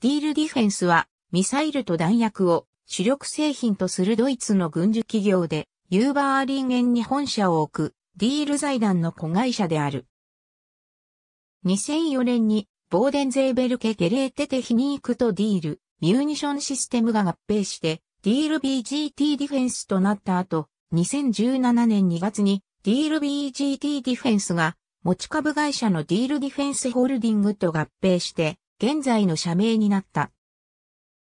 ディールディフェンスは、ミサイルと弾薬を主力製品とするドイツの軍需企業で、ユーバーリンゲンに本社を置く、ディール財団の子会社である。2004年に、ボーデンゼーベルケ・ゲレーテ・テヒニークとディール、ミューニションシステムが合併して、ディール BGT ディフェンスとなった後、2017年2月に、ディール BGT ディフェンスが、持ち株会社のディールディフェンスホールディングと合併して、現在の社名になった。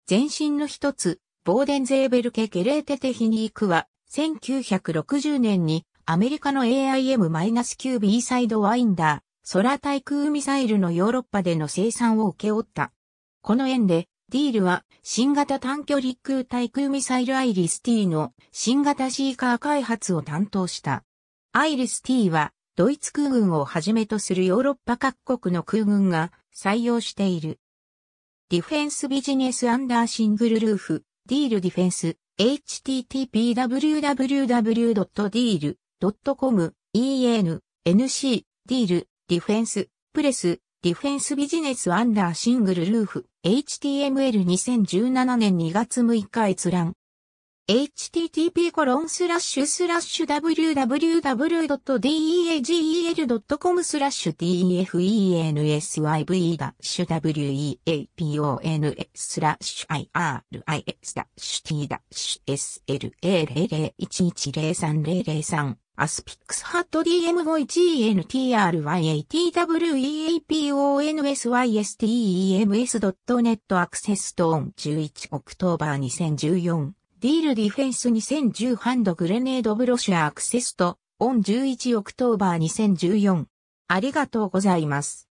前身の一つ、ボーデンゼーベルケ・ゲレーテ・テヒニークは、1960年にアメリカの AIM-9B サイドワインダー、空対空ミサイルのヨーロッパでの生産を請け負った。この縁で、ディールは新型短距離空対空ミサイルアイリス T の新型シーカー開発を担当した。アイリス T はドイツ空軍をはじめとするヨーロッパ各国の空軍が採用している。ディフェンスビジネスアンダーシングルルーフ、ディールディフェンス、http://www.deal.com、en、nc、ディール、ディフェンス、プレス、ディフェンスビジネスアンダーシングルルーフ、HTML2017 年2月6日閲覧。http www.deagel.com スラッシュ tfensyv weapons スラッシュ iris ダッシュ t ダッシュ sla001103003 アスピックスハット d m 5 g n t r y a t w e a p o n s y s t e m s n e t アクセストーン11オクトーバー2014ディールディフェンス2010ハンドグレネードブロシュアアクセスト、オン11オクトーバー2014。ありがとうございます。